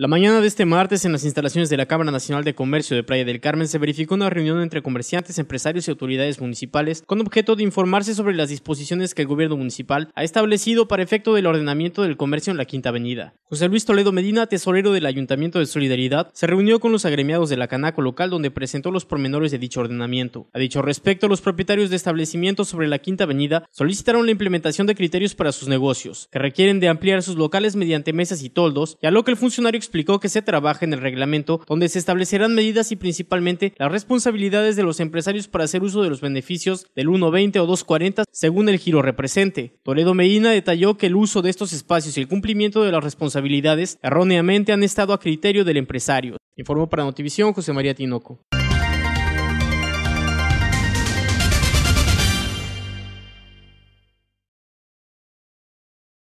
La mañana de este martes, en las instalaciones de la Cámara Nacional de Comercio de Playa del Carmen, se verificó una reunión entre comerciantes, empresarios y autoridades municipales con objeto de informarse sobre las disposiciones que el gobierno municipal ha establecido para efecto del ordenamiento del comercio en la Quinta Avenida. José Luis Toledo Medina, tesorero del Ayuntamiento de Solidaridad, se reunió con los agremiados de la Canaco local donde presentó los pormenores de dicho ordenamiento. A dicho respecto, los propietarios de establecimientos sobre la Quinta Avenida solicitaron la implementación de criterios para sus negocios, que requieren de ampliar sus locales mediante mesas y toldos, y a lo que el funcionario explicó que se trabaja en el reglamento donde se establecerán medidas y principalmente las responsabilidades de los empresarios para hacer uso de los beneficios del 1.20 o 2.40 según el giro represente. Toledo Medina detalló que el uso de estos espacios y el cumplimiento de las responsabilidades erróneamente han estado a criterio del empresario. Informó para Notivisión José María Tinoco.